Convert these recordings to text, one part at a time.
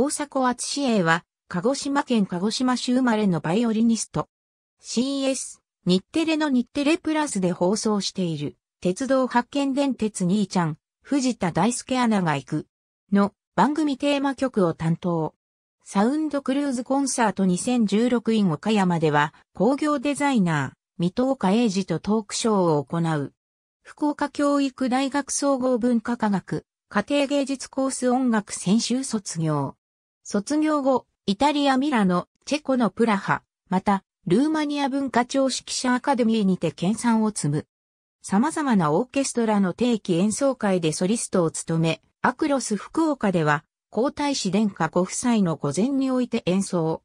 大迫厚英は、鹿児島県鹿児島市生まれのバイオリニスト。CS、日テレの日テレプラスで放送している、鉄道発見電鉄兄ちゃん、藤田大輔アナが行く、の番組テーマ曲を担当。サウンドクルーズコンサート 2016in 岡山では、工業デザイナー、水戸岡英二とトークショーを行う。福岡教育大学総合文化科学、家庭芸術コース音楽専修卒業。卒業後、イタリア・ミラノ、チェコのプラハ、また、ルーマニア文化庁指揮者アカデミーにて研鑽を積む。様々なオーケストラの定期演奏会でソリストを務め、アクロス福岡では、皇太子殿下ご夫妻の御前において演奏。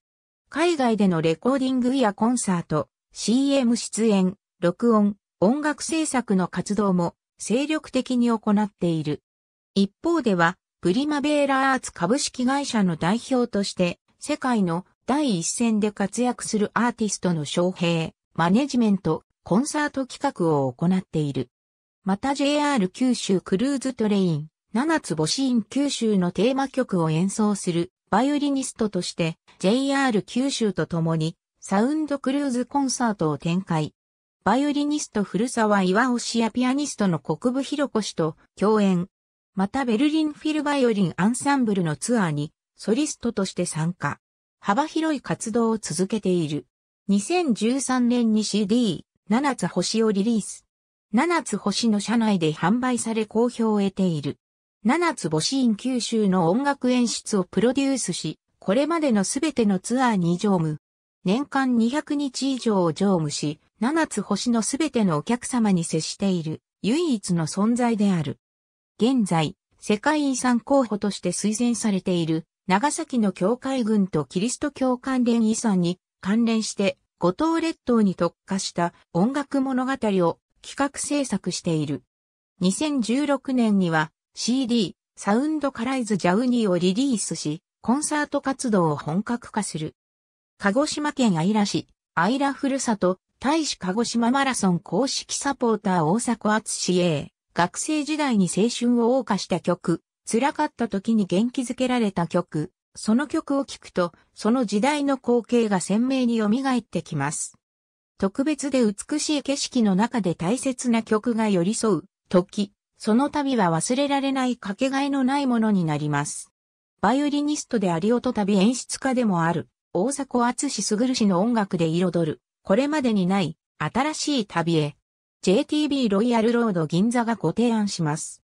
海外でのレコーディングやコンサート、CM 出演、録音、音楽制作の活動も精力的に行っている。一方では、プリマベーラアーツ株式会社の代表として、世界の第一線で活躍するアーティストの招聘、マネジメント、コンサート企画を行っている。また JR 九州クルーズトレイン、七つ星院九州のテーマ曲を演奏するバイオリニストとして JR 九州と共にサウンドクルーズコンサートを展開。バイオリニスト古沢岩尾氏やピアニストの国部広子氏と共演、またベルリンフィルバイオリンアンサンブルのツアーにソリストとして参加。幅広い活動を続けている。2013年に CD、7つ星をリリース。7つ星の社内で販売され好評を得ている。7つ星院九州の音楽演出をプロデュースし、これまでのすべてのツアーに乗務。年間200日以上を乗務し、7つ星のすべてのお客様に接している、唯一の存在である。現在、世界遺産候補として推薦されている、長崎の教会群とキリスト教関連遺産に関連して、五島列島に特化した音楽物語を企画制作している。2016年には CD、サウンドカライズジャウニーをリリースし、コンサート活動を本格化する。鹿児島県姶良市、姶良ふるさと、大使鹿児島マラソン公式サポーター大迫厚志 A。学生時代に青春を謳歌した曲、辛かった時に元気づけられた曲、その曲を聴くと、その時代の光景が鮮明に蘇ってきます。特別で美しい景色の中で大切な曲が寄り添う、時、その旅は忘れられないかけがえのないものになります。バイオリニストであり音旅演出家でもある、大迫厚志すぐる氏の音楽で彩る、これまでにない、新しい旅へ。JTB ロイヤルロード銀座がご提案します。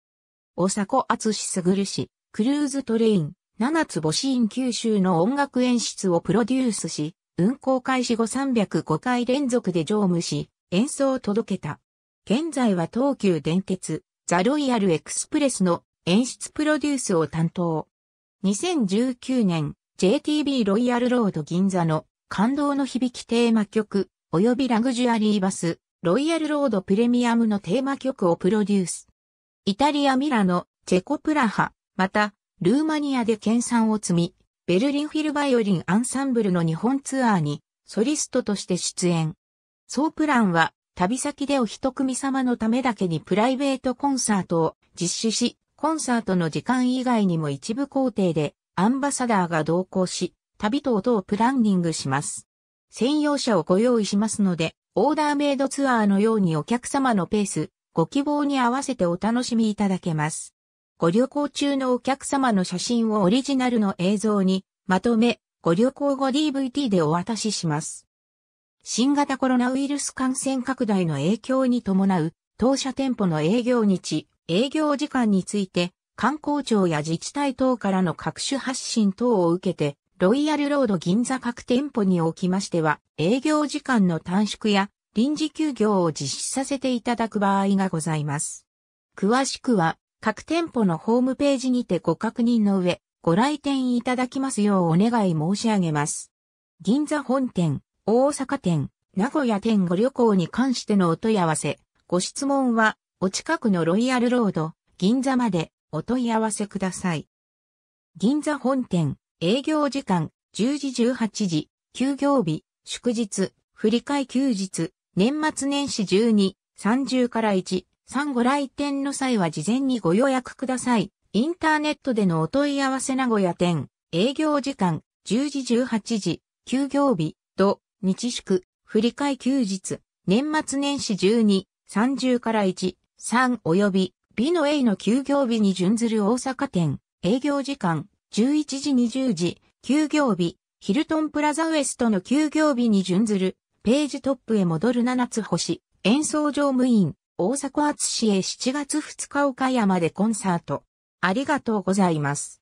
大迫厚すぐるし、クルーズトレイン、七つ星ン九州の音楽演出をプロデュースし、運行開始後305回連続で乗務し、演奏を届けた。現在は東急電鉄、ザ・ロイヤルエクスプレスの演出プロデュースを担当。2019年、JTB ロイヤルロード銀座の感動の響きテーマ曲、及びラグジュアリーバス、ロイヤルロードプレミアムのテーマ曲をプロデュース。イタリア・ミラノ、チェコ・プラハ、また、ルーマニアで研鑽を積み、ベルリンフィルバイオリンアンサンブルの日本ツアーに、ソリストとして出演。総プランは、旅先でお一組様のためだけにプライベートコンサートを実施し、コンサートの時間以外にも一部工程でアンバサダーが同行し、旅と音をプランニングします。専用車をご用意しますので、オーダーメイドツアーのようにお客様のペース、ご希望に合わせてお楽しみいただけます。ご旅行中のお客様の写真をオリジナルの映像にまとめ、ご旅行後 DVD でお渡しします。新型コロナウイルス感染拡大の影響に伴う当社店舗の営業日、営業時間について観光庁や自治体等からの各種発信等を受けてロイヤルロード銀座各店舗におきましては、営業時間の短縮や臨時休業を実施させていただく場合がございます。詳しくは、各店舗のホームページにてご確認の上、ご来店いただきますようお願い申し上げます。銀座本店、大阪店、名古屋店ご旅行に関してのお問い合わせ、ご質問は、お近くのロイヤルロード、銀座までお問い合わせください。銀座本店、営業時間、10時18時、休業日、祝日、振替休日、年末年始12、30から1、3ご来店の際は事前にご予約ください。インターネットでのお問い合わせ名古屋店、営業時間、10時18時、休業日、土、日祝、振替休日、年末年始12、30から1、3及び、美の A の休業日に準ずる大阪店、営業時間、11時20時、休業日、ヒルトンプラザウエストの休業日に準ずる、ページトップへ戻る7つ星、演奏乗務員、大阪厚市へ7月2日岡山でコンサート。ありがとうございます。